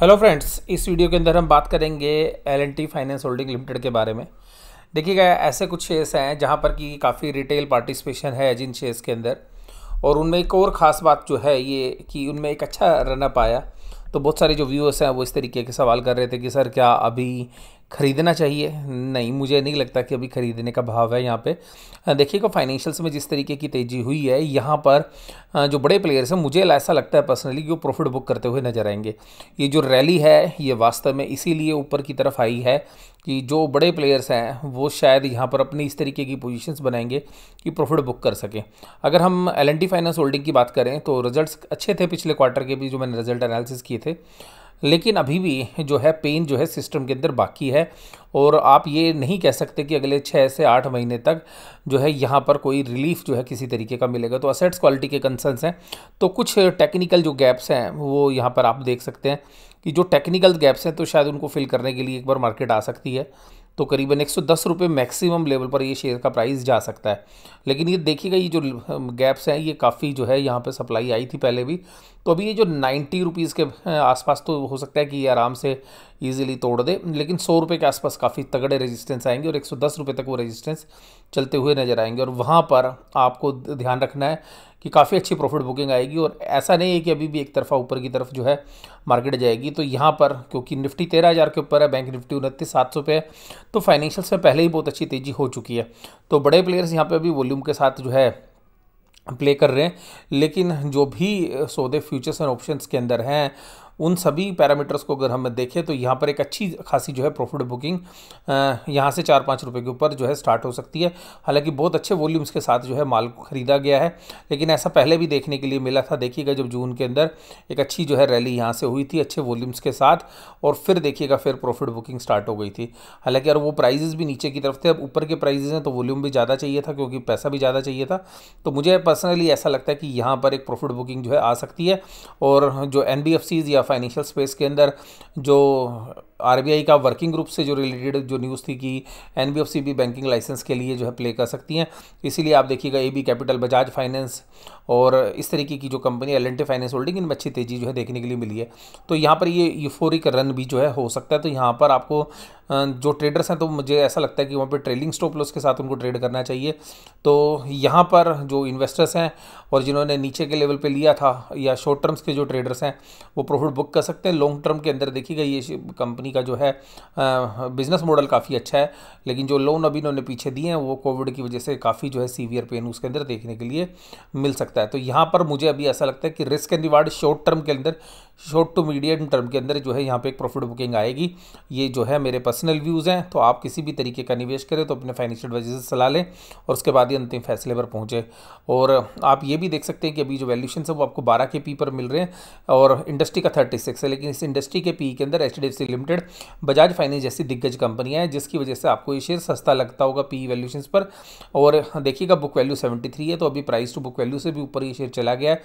hello friends इस video के अंदर हम बात करेंगे L and T finance holding limited के बारे में देखिएगा ऐसे कुछ शेयर्स हैं जहां पर कि काफ़ी रिटेल पार्टिसिपेशन है जिन शेयर्स के अंदर और उनमें एक और ख़ास बात जो है ये कि उनमें एक अच्छा रनअप आया तो बहुत सारे जो व्यूअर्स हैं वो इस तरीके के सवाल कर रहे थे कि सर क्या अभी ख़रीदना चाहिए नहीं मुझे नहीं लगता कि अभी ख़रीदने का भाव है यहाँ पे देखिएगा फाइनेंशियल्स में जिस तरीके की तेज़ी हुई है यहाँ पर जो बड़े प्लेयर्स हैं मुझे ऐसा लगता है पर्सनली कि वो प्रॉफिट बुक करते हुए नज़र आएंगे ये जो रैली है ये वास्तव में इसीलिए ऊपर की तरफ आई है कि जो बड़े प्लेयर्स हैं वो शायद यहाँ पर अपनी इस तरीके की पोजीशंस बनाएंगे कि प्रॉफिट बुक कर सकें अगर हम एल फाइनेंस होल्डिंग की बात करें तो रिजल्ट्स अच्छे थे पिछले क्वार्टर के भी जो मैंने रिजल्ट एनालिसिस किए थे लेकिन अभी भी जो है पेन जो है सिस्टम के अंदर बाकी है और आप ये नहीं कह सकते कि अगले छः से आठ महीने तक जो है यहाँ पर कोई रिलीफ जो है किसी तरीके का मिलेगा तो असेट्स क्वालिटी के कंसर्नस हैं तो कुछ टेक्निकल जो गैप्स हैं वो यहाँ पर आप देख सकते हैं कि जो टेक्निकल गैप्स हैं तो शायद उनको फिल करने के लिए एक बार मार्केट आ सकती है तो करीबन एक सौ दस रुपये मैक्सिमम लेवल पर ये शेयर का प्राइस जा सकता है लेकिन ये देखिएगा ये जो गैप्स हैं ये काफ़ी जो है यहाँ पे सप्लाई आई थी पहले भी तो अभी ये जो नाइन्टी रुपीज़ के आसपास तो हो सकता है कि ये आराम से ईजिली तोड़ दे लेकिन सौ रुपये के आसपास काफ़ी तगड़े रेजिस्टेंस आएंगे और एक सौ दस रुपये तक वो रेजिस्टेंस चलते हुए नज़र आएंगे और वहाँ पर आपको ध्यान रखना है कि काफ़ी अच्छी प्रॉफिट बुकिंग आएगी और ऐसा नहीं है कि अभी भी एक तरफा ऊपर की तरफ जो है मार्केट जाएगी तो यहाँ पर क्योंकि निफ्टी तेरह हज़ार के ऊपर है बैंक निफ्टी उनतीस सात सौ पे है तो फाइनेंशियल्स में पहले ही बहुत अच्छी तेज़ी हो चुकी है तो बड़े प्लेयर्स यहाँ पर अभी वॉल्यूम के साथ जो है प्ले कर रहे हैं लेकिन जो भी सौदे फ्यूचर्स एंड ऑप्शंस के अंदर हैं उन सभी पैरामीटर्स को अगर हम देखें तो यहाँ पर एक अच्छी खासी जो है प्रॉफिट बुकिंग यहाँ से चार पाँच रुपये के ऊपर जो है स्टार्ट हो सकती है हालांकि बहुत अच्छे वॉल्यूम्स के साथ जो है माल को खरीदा गया है लेकिन ऐसा पहले भी देखने के लिए मिला था देखिएगा जब जून के अंदर एक अच्छी जो है रैली यहाँ से हुई थी अच्छे वॉल्यूम्स के साथ और फिर देखिएगा फिर प्रॉफिट बुकिंग स्टार्ट हो गई थी हालांकि अगर वो प्राइजेज़ भी नीचे की तरफ थे अब ऊपर के प्राइजेज़ हैं तो वॉल्यूम भी ज़्यादा चाहिए था क्योंकि पैसा भी ज़्यादा चाहिए था तो मुझे पर्सनली ऐसा लगता है कि यहाँ पर एक प्रॉफिट बुकिंग जो है आ सकती है और जो एन या फाइनेंशियल स्पेस के अंदर जो आर का वर्किंग ग्रुप से जो रिलेटेड जो न्यूज़ थी कि एन भी बैंकिंग लाइसेंस के लिए जो है प्ले कर सकती हैं इसीलिए आप देखिएगा A B capital Bajaj finance और इस तरीके की जो कंपनी एल फाइनेंस होल्डिंग इनमें अच्छी तेज़ी जो है देखने के लिए मिली है तो यहाँ पर ये यूफोरिक रन भी जो है हो सकता है तो यहाँ पर आपको जो ट्रेडर्स हैं तो मुझे ऐसा लगता है कि वहाँ पर ट्रेलिंग स्टॉप लॉस के साथ उनको ट्रेड करना चाहिए तो यहाँ पर जो इन्वेस्टर्स हैं और जिन्होंने नीचे के लेवल पर लिया था या शॉर्ट टर्म्स के जो ट्रेडर्स हैं वो प्रॉफिट बुक कर सकते हैं लॉन्ग टर्म के अंदर देखिएगा ये कंपनी का जो है बिज़नेस मॉडल काफ़ी अच्छा है लेकिन जो लोन अभी इन्होंने पीछे दिए हैं वो कोविड की वजह से काफ़ी जो है सीवियर पेन उसके अंदर देखने के लिए मिल सकता है तो यहाँ पर मुझे अभी ऐसा लगता है कि risk and reward short term के अंदर शॉर्ट टू मीडियम टर्म के अंदर जो है यहाँ पर एक प्रॉफिट बुकिंग आएगी ये जो है मेरे पास पर्सनल व्यूज़ हैं तो आप किसी भी तरीके का निवेश करें तो अपने फाइनेंशियल एडवाइजर से सलाह लें और उसके बाद ही अंतिम फैसले पर पहुँचे और आप ये भी देख सकते हैं कि अभी जो वैल्यूशन है वो आपको बारह के पी पर मिल रहे हैं और इंडस्ट्री का थर्टी सिक्स है लेकिन इस इंडस्ट्री के पी के अंदर H D F C limited Bajaj finance जैसी दिग्गज कंपनियाँ हैं जिसकी वजह से आपको ये शेयर सस्ता लगता होगा पी वैल्यूशन e पर और देखिएगा बुक वैल्यू सेवेंटी थ्री है तो अभी प्राइस टू बुक वैल्यू से भी ऊपर ये शेयर चला गया है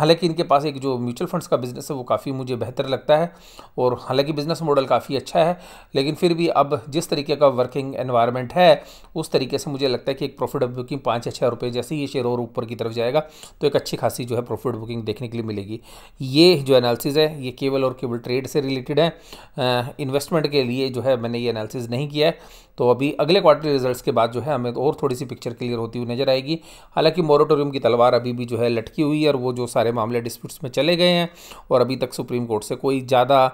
हालांकि इनके पास एक जो म्यूचुअल फंड्स का बिजनेस है वो काफ़ी मुझे बेहतर लगता है और हालांकि बिजनेस मॉडल काफ़ी अच्छा है लेकिन फिर फिर भी अब जिस तरीके का वर्किंग एनवायरनमेंट है उस तरीके से मुझे लगता है कि एक प्रॉफिट बुकिंग पाँच या छः रुपये जैसे ही ये शेयर और ऊपर की तरफ जाएगा तो एक अच्छी खासी जो है प्रॉफिट बुकिंग देखने के लिए मिलेगी ये जो एनालिसिस है ये केवल और केवल ट्रेड से रिलेटेड है इन्वेस्टमेंट के लिए जो है मैंने ये एनालिसिस नहीं किया है तो अभी अगले क्वार्टरली रिजल्ट्स के बाद जो है हमें तो और थोड़ी सी पिक्चर क्लियर होती हुई नजर आएगी हालांकि मोरेटोरियम की तलवार अभी भी जो है लटकी हुई है और वो जो सारे मामले डिस्प्यूट्स में चले गए हैं और अभी तक सुप्रीम कोर्ट से कोई ज़्यादा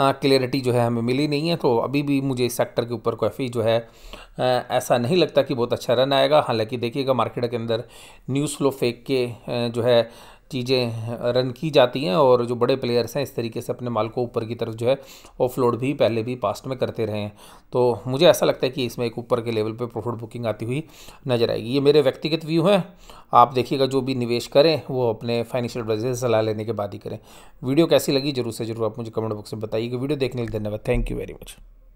क्लियरिटी जो है हमें मिली नहीं है तो अभी भी मुझे इस सेक्टर के ऊपर काफ़ी जो है आ, ऐसा नहीं लगता कि बहुत अच्छा रन आएगा हालांकि देखिएगा मार्केट के अंदर न्यूज़ फ्लो फेक के जो है चीज़ें रन की जाती हैं और जो बड़े प्लेयर्स हैं इस तरीके से अपने माल को ऊपर की तरफ जो है ऑफ लोड भी पहले भी पास्ट में करते रहे हैं तो मुझे ऐसा लगता है कि इसमें एक ऊपर के लेवल पर प्रॉफिट बुकिंग आती हुई नजर आएगी ये मेरे व्यक्तिगत व्यू हैं आप देखिएगा जो भी निवेश करें वो अपने फाइनेंशियल एडवाइजर से सलाह लेने के बाद ही करें वीडियो कैसी लगी जरूर से जरूर आप मुझे कमेंट बॉक्स में बताइए वीडियो देखने के लिए धन्यवाद थैंक यू वेरी मच